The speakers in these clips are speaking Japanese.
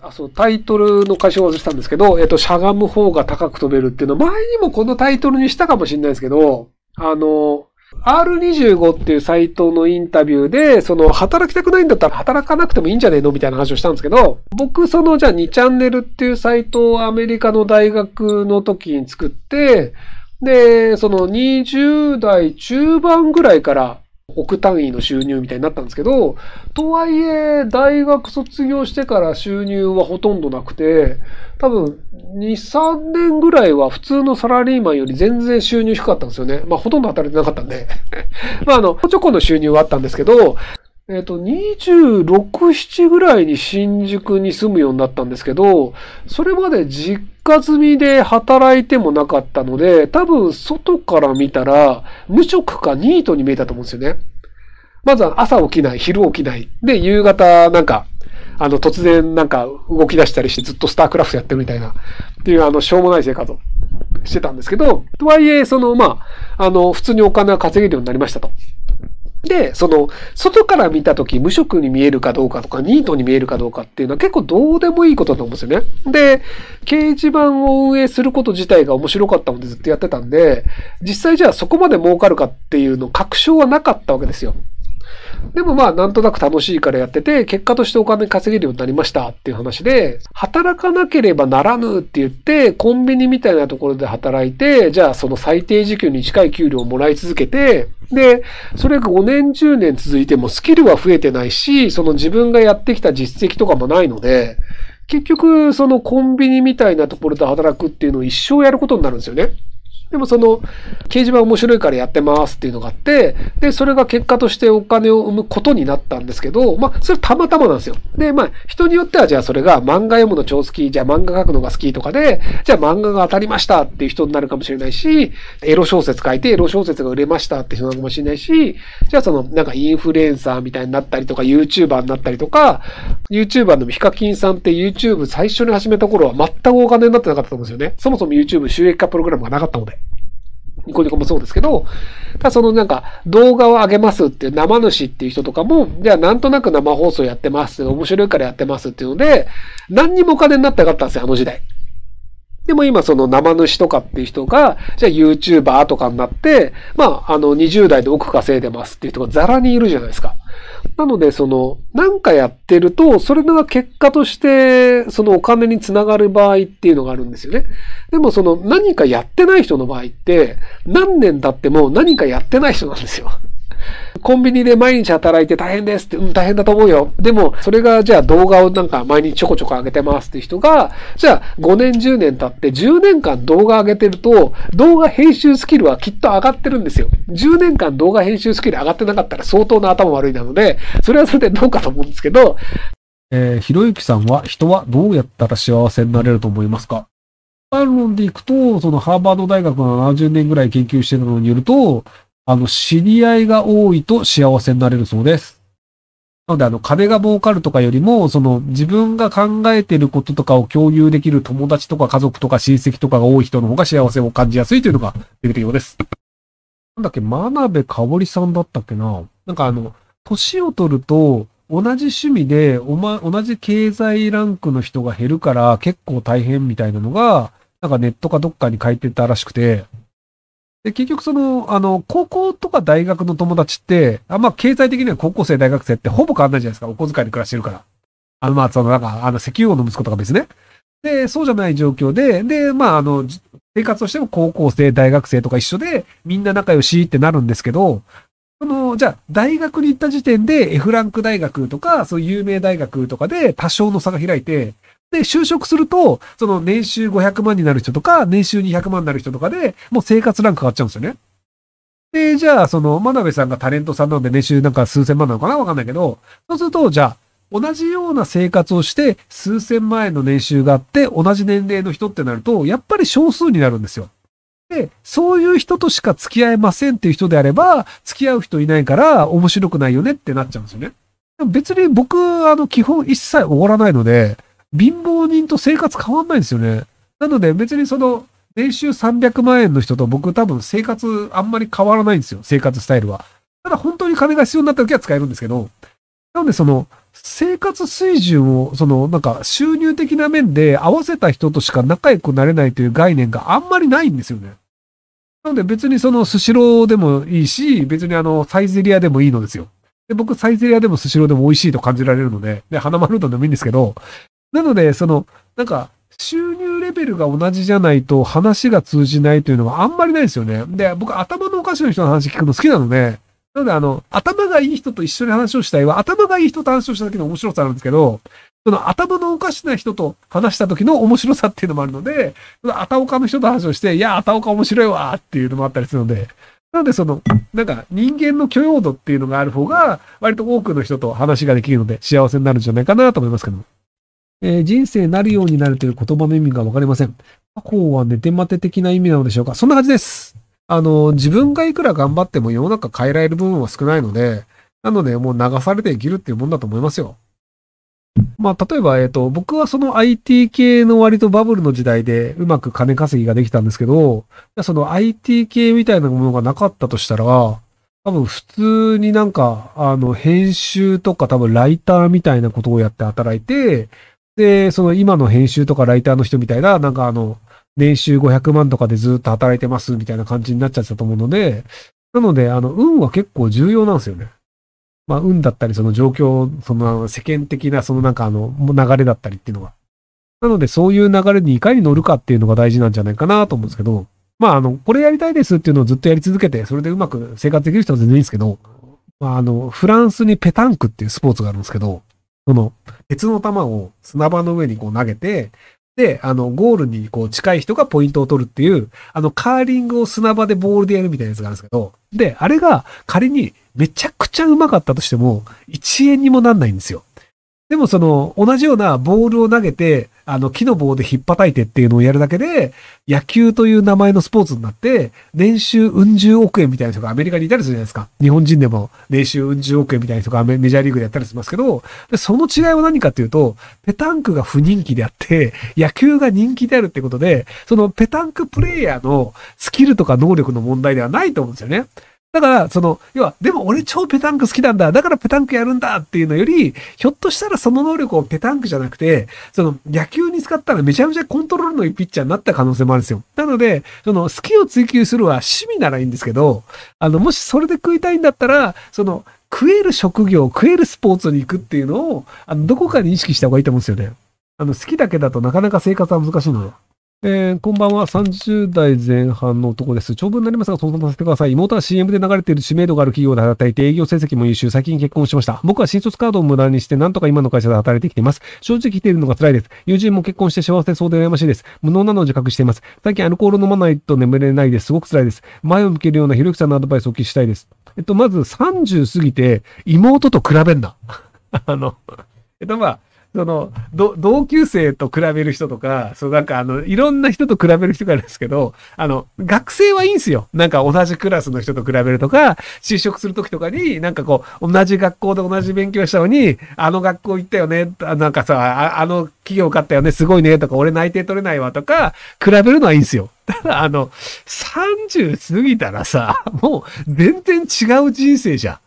あそうタイトルの歌消をしたんですけど、えっと、しゃがむ方が高く飛べるっていうの、前にもこのタイトルにしたかもしれないですけど、あの、R25 っていうサイトのインタビューで、その、働きたくないんだったら働かなくてもいいんじゃねえのみたいな話をしたんですけど、僕、その、じゃあ2チャンネルっていうサイトをアメリカの大学の時に作って、で、その20代中盤ぐらいから、億単位の収入みたいになったんですけど、とはいえ、大学卒業してから収入はほとんどなくて、多分、2、3年ぐらいは普通のサラリーマンより全然収入低かったんですよね。まあ、ほとんど働いてなかったんで。まあ、あの、ちょこの収入はあったんですけど、えっと、26、7ぐらいに新宿に住むようになったんですけど、それまで実家済みで働いてもなかったので、多分外から見たら、無職かニートに見えたと思うんですよね。まずは朝起きない、昼起きない。で、夕方なんか、あの、突然なんか動き出したりしてずっとスタークラフトやってるみたいな、っていうあの、しょうもない生活をしてたんですけど、とはいえ、その、まあ、あの、普通にお金は稼げるようになりましたと。で、その、外から見たとき無職に見えるかどうかとか、ニートに見えるかどうかっていうのは結構どうでもいいことだと思うんですよね。で、掲示板を運営すること自体が面白かったのでずっとやってたんで、実際じゃあそこまで儲かるかっていうの確証はなかったわけですよ。でもまあ、なんとなく楽しいからやってて、結果としてお金稼げるようになりましたっていう話で、働かなければならぬって言って、コンビニみたいなところで働いて、じゃあその最低時給に近い給料をもらい続けて、で、それが5年10年続いてもスキルは増えてないし、その自分がやってきた実績とかもないので、結局、そのコンビニみたいなところで働くっていうのを一生やることになるんですよね。でもその、掲示板面白いからやってますっていうのがあって、で、それが結果としてお金を生むことになったんですけど、まあ、それたまたまなんですよ。で、まあ、人によってはじゃあそれが漫画読むの超好き、じゃあ漫画書くのが好きとかで、じゃあ漫画が当たりましたっていう人になるかもしれないし、エロ小説書いてエロ小説が売れましたって人なのかもしれないし、じゃあその、なんかインフルエンサーみたいになったりとか、YouTuber になったりとか、YouTuber のヒカキンさんって YouTube 最初に始めた頃は全くお金になってなかったと思うんですよね。そもそも YouTube 収益化プログラムがなかったので。ニコニコもそうですけど、ただそのなんか動画を上げますっていう生主っていう人とかも、じゃあなんとなく生放送やってます面白いからやってますっていうので、何にもお金になってなかったんですよ、あの時代。でも今その生主とかっていう人が、じゃあ YouTuber とかになって、まああの20代で億稼いでますっていう人がザラにいるじゃないですか。なので、その、なんかやってると、それが結果として、そのお金につながる場合っていうのがあるんですよね。でも、その、何かやってない人の場合って、何年経っても何かやってない人なんですよ。コンビニで毎日働いて大変ですって、うん、大変だと思うよ。でも、それがじゃあ動画をなんか毎日ちょこちょこ上げてますっていう人が、じゃあ5年10年経って10年間動画上げてると、動画編集スキルはきっと上がってるんですよ。10年間動画編集スキル上がってなかったら相当な頭悪いなので、それはそれでどうかと思うんですけど、えー、ひろゆきさんは人はどうやったら幸せになれると思いますか一般論でいくと、そのハーバード大学が70年ぐらい研究してるのによると、あの、知り合いが多いと幸せになれるそうです。なので、あの、金が儲かるとかよりも、その、自分が考えていることとかを共有できる友達とか家族とか親戚とかが多い人の方が幸せを感じやすいというのが出てるようです。なんだっけ、真鍋香織さんだったっけななんかあの、年を取ると、同じ趣味で、おま、同じ経済ランクの人が減るから結構大変みたいなのが、なんかネットかどっかに書いてたらしくて、で、結局その、あの、高校とか大学の友達って、あんま経済的には高校生、大学生ってほぼ変わんないじゃないですか。お小遣いで暮らしてるから。あの、まあ、その、なんか、あの、石油王の息子とか別ね。で、そうじゃない状況で、で、まあ、あの、生活としても高校生、大学生とか一緒で、みんな仲良しってなるんですけど、その、じゃあ、大学に行った時点で F ランク大学とか、そういう有名大学とかで多少の差が開いて、で、就職すると、その年収500万になる人とか、年収200万になる人とかで、もう生活ランク変わっちゃうんですよね。で、じゃあ、その、真鍋さんがタレントさんなので年収なんか数千万なのかなわかんないけど、そうすると、じゃあ、同じような生活をして数千万円の年収があって同じ年齢の人ってなるとやっぱり少数になるんですよ。で、そういう人としか付き合えませんっていう人であれば付き合う人いないから面白くないよねってなっちゃうんですよね。別に僕、あの、基本一切おごらないので、貧乏人と生活変わんないんですよね。なので別にその、年収300万円の人と僕多分生活あんまり変わらないんですよ。生活スタイルは。ただ本当に金が必要になった時は使えるんですけど、なのでその、生活水準を、その、なんか収入的な面で合わせた人としか仲良くなれないという概念があんまりないんですよね。なので別にそのスシローでもいいし、別にあの、サイゼリアでもいいのですよ。で、僕サイゼリアでもスシローでも美味しいと感じられるので、で、花丸うどんでもいいんですけど、なので、その、なんか、収入レベルが同じじゃないと話が通じないというのはあんまりないですよね。で、僕頭のおかしな人の話聞くの好きなので、なのであの、頭がいい人と一緒に話をしたいは、頭がいい人と話をした時の面白さなんですけど、その頭のおかしな人と話した時の面白さっていうのもあるので、そのアタオカの人と話をして、いや、アタオカ面白いわっていうのもあったりするので、なのでその、なんか人間の許容度っていうのがある方が、割と多くの人と話ができるので幸せになるんじゃないかなと思いますけども。えー、人生なるようになるという言葉の意味がわかりません。過去は寝て待て的な意味なのでしょうかそんな感じです。あの、自分がいくら頑張っても世の中変えられる部分は少ないので、なのでもう流されて生きるっていうもんだと思いますよ。まあ、例えば、えっ、ー、と、僕はその IT 系の割とバブルの時代でうまく金稼ぎができたんですけど、その IT 系みたいなものがなかったとしたら、多分普通になんか、あの、編集とか多分ライターみたいなことをやって働いて、で、その今の編集とかライターの人みたいな、なんかあの、年収500万とかでずっと働いてますみたいな感じになっちゃったと思うので、なので、あの、運は結構重要なんですよね。まあ、運だったり、その状況、その世間的な、そのなんかあの、流れだったりっていうのが。なので、そういう流れにいかに乗るかっていうのが大事なんじゃないかなと思うんですけど、まあ、あの、これやりたいですっていうのをずっとやり続けて、それでうまく生活できる人は全然いいんですけど、まあ、あの、フランスにペタンクっていうスポーツがあるんですけど、その、鉄の玉を砂場の上にこう投げて、で、あの、ゴールにこう近い人がポイントを取るっていう、あの、カーリングを砂場でボールでやるみたいなやつがあるんですけど、で、あれが仮にめちゃくちゃ上手かったとしても、1円にもなんないんですよ。でもその、同じようなボールを投げて、あの、木の棒でひっぱたいてっていうのをやるだけで、野球という名前のスポーツになって、年収うん十億円みたいな人がアメリカにいたりするじゃないですか。日本人でも年収うん十億円みたいな人がメジャーリーグでやったりしますけど、でその違いは何かっていうと、ペタンクが不人気であって、野球が人気であるってことで、そのペタンクプレイヤーのスキルとか能力の問題ではないと思うんですよね。だから、その、要は、でも俺超ペタンク好きなんだ。だからペタンクやるんだっていうのより、ひょっとしたらその能力をペタンクじゃなくて、その野球に使ったらめちゃめちゃコントロールのいいピッチャーになった可能性もあるんですよ。なので、その好きを追求するは趣味ならいいんですけど、あの、もしそれで食いたいんだったら、その、食える職業、食えるスポーツに行くっていうのを、あの、どこかに意識した方がいいと思うんですよね。あの、好きだけだとなかなか生活は難しいので。えー、こんばんは。30代前半の男です。長文になりますが、相談させてください。妹は CM で流れている知名度がある企業で働いて営業成績も優秀。最近結婚しました。僕は新卒カードを無駄にして、なんとか今の会社で働いてきています。正直来ているのが辛いです。友人も結婚して幸せそうで羨ましいです。無能なのを自覚しています。最近アルコール飲まないと眠れないです。すごく辛いです。前を向けるようなひろゆきさんのアドバイスをお聞きしたいです。えっと、まず30過ぎて、妹と比べんな。あの、えっと、まあ、その、同級生と比べる人とか、そうなんかあの、いろんな人と比べる人がいるんですけど、あの、学生はいいんですよ。なんか同じクラスの人と比べるとか、就職するときとかに、なんかこう、同じ学校で同じ勉強したのに、あの学校行ったよね、なんかさ、あの企業買ったよね、すごいね、とか、俺内定取れないわ、とか、比べるのはいいんですよ。ただ、あの、30過ぎたらさ、もう全然違う人生じゃん。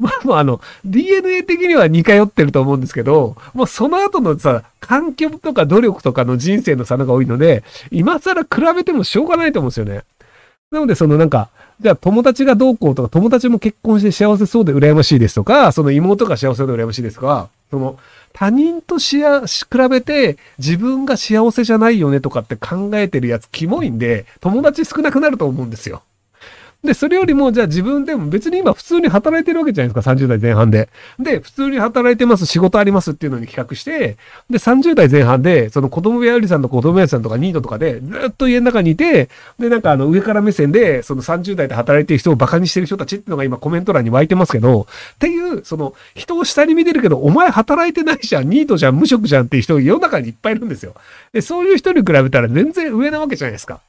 まあまああの、DNA 的には似通ってると思うんですけど、もうその後のさ、環境とか努力とかの人生の差が多いので、今更比べてもしょうがないと思うんですよね。なのでそのなんか、じゃあ友達がどうこうとか、友達も結婚して幸せそうで羨ましいですとか、その妹が幸せで羨ましいですとか、その他人としや、比べて自分が幸せじゃないよねとかって考えてるやつキモいんで、友達少なくなると思うんですよ。で、それよりも、じゃあ自分でも別に今普通に働いてるわけじゃないですか、30代前半で。で、普通に働いてます、仕事ありますっていうのに企画して、で、30代前半で、その子供部屋りさんと子供部屋さんとかニートとかで、ずっと家の中にいて、で、なんかあの、上から目線で、その30代で働いてる人を馬鹿にしてる人たちっていうのが今コメント欄に湧いてますけど、っていう、その、人を下に見てるけど、お前働いてないじゃん、ニートじゃん、無職じゃんっていう人世の中にいっぱいいるんですよ。で、そういう人に比べたら全然上なわけじゃないですか。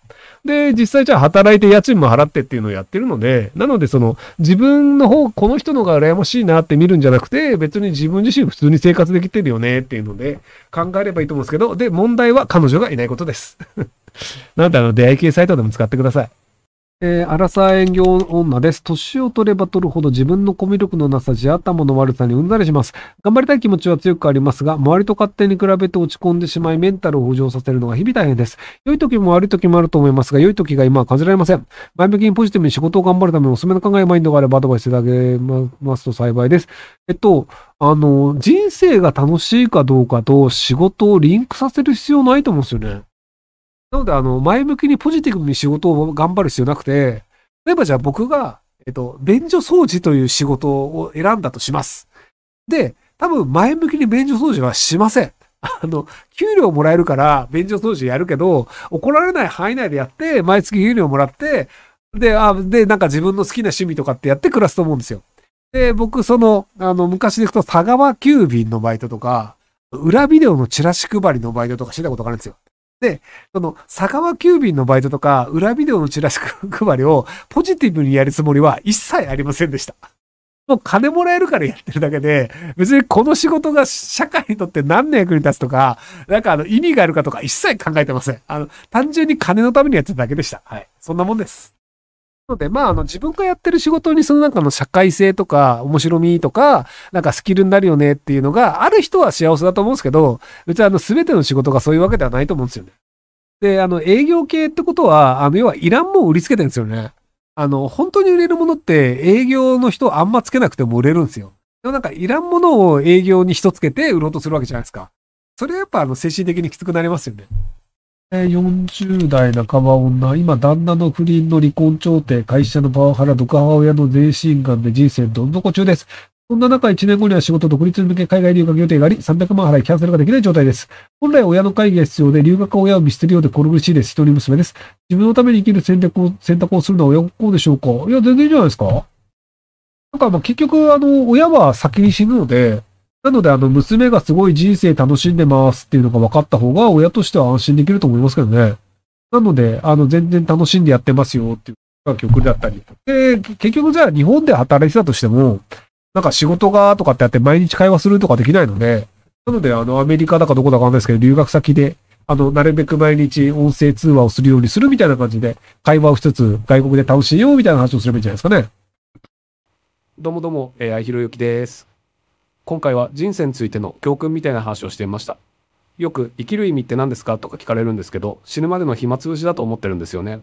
で、実際じゃあ働いて家賃も払ってっていうのをややってるので、なのでその自分の方、この人のが羨ましいなって見るんじゃなくて、別に自分自身普通に生活できてるよねっていうので考えればいいと思うんですけど、で、問題は彼女がいないことです。なのであの出会い系サイトでも使ってください。えー、アラサー営業女です。年を取れば取るほど自分のコミュ力のなさじ頭の悪さにうんざりします。頑張りたい気持ちは強くありますが、周りと勝手に比べて落ち込んでしまい、メンタルを補助させるのが日々大変です。良い時も悪い時もあると思いますが、良い時が今は感じられません。前向きにポジティブに仕事を頑張るためのおすすめの考えマインドがあればアドバイスいただけますと幸いです。えっと、あの、人生が楽しいかどうかと仕事をリンクさせる必要ないと思うんですよね。なので、あの、前向きにポジティブに仕事を頑張る必要なくて、例えばじゃあ僕が、えっと、便所掃除という仕事を選んだとします。で、多分前向きに便所掃除はしません。あの、給料もらえるから便所掃除やるけど、怒られない範囲内でやって、毎月給料もらって、で、あ、で、なんか自分の好きな趣味とかってやって暮らすと思うんですよ。で、僕、その、あの、昔で行くと、佐川急便のバイトとか、裏ビデオのチラシ配りのバイトとかしてたことがあるんですよ。で、その、佐川急便のバイトとか、裏ビデオのチラシ 配りをポジティブにやるつもりは一切ありませんでした。もう金もらえるからやってるだけで、別にこの仕事が社会にとって何の役に立つとか、なんかあの意味があるかとか一切考えてません。あの、単純に金のためにやってただけでした。はい。そんなもんです。ので、まあ、あの、自分がやってる仕事にそのなんかの社会性とか、面白みとか、なんかスキルになるよねっていうのが、ある人は幸せだと思うんですけど、別にあの、すべての仕事がそういうわけではないと思うんですよね。で、あの、営業系ってことは、あの、要はいらんもん売りつけてるんですよね。あの、本当に売れるものって営業の人あんまつけなくても売れるんですよ。でもなんかいらんものを営業に人つけて売ろうとするわけじゃないですか。それはやっぱあの精神的にきつくなりますよね。40代半ば女、今旦那の不倫の離婚調停、会社のパワハラ、毒母親の全身癌で人生どん底中です。そんな中、1年後には仕事独立に向け海外留学予定があり、300万払いキャンセルができない状態です。本来親の会議が必要で、留学は親を見捨てるようで心苦しいです。一人娘です。自分のために生きる選択を、選択をするのは親子でしょうかいや、全然いいじゃないですか。なんか、ま、結局、あの、親は先に死ぬので、なので、あの、娘がすごい人生楽しんでますっていうのが分かった方が、親としては安心できると思いますけどね。なので、あの、全然楽しんでやってますよっていう曲だったり。で、結局じゃあ日本で働いてたとしても、なんか仕事がとかってやって毎日会話するとかできないので、なので、あの、アメリカだかどこだかわかんないですけど、留学先で、あの、なるべく毎日音声通話をするようにするみたいな感じで、会話を一つ外国で楽しいよみたいな話をすればいいんじゃないですかね。どうもどうも、えー、愛ひろゆきです。今回は人生についての教訓みたいな話をしてみました。よく生きる意味って何ですかとか聞かれるんですけど、死ぬまでの暇つぶしだと思ってるんですよね。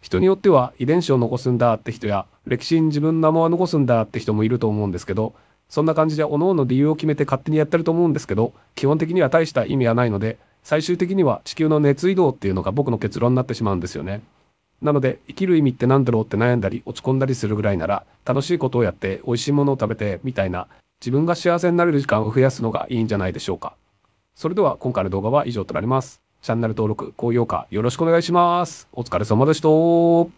人によっては遺伝子を残すんだって人や、歴史に自分の名前を残すんだって人もいると思うんですけど、そんな感じで各々理由を決めて勝手にやってると思うんですけど、基本的には大した意味はないので、最終的には地球の熱移動っていうのが僕の結論になってしまうんですよね。なので、生きる意味って何だろうって悩んだり落ち込んだりするぐらいなら、楽しいことをやって美味しいものを食べてみたいな、自分が幸せになれる時間を増やすのがいいんじゃないでしょうか。それでは今回の動画は以上となります。チャンネル登録、高評価よろしくお願いします。お疲れ様でした。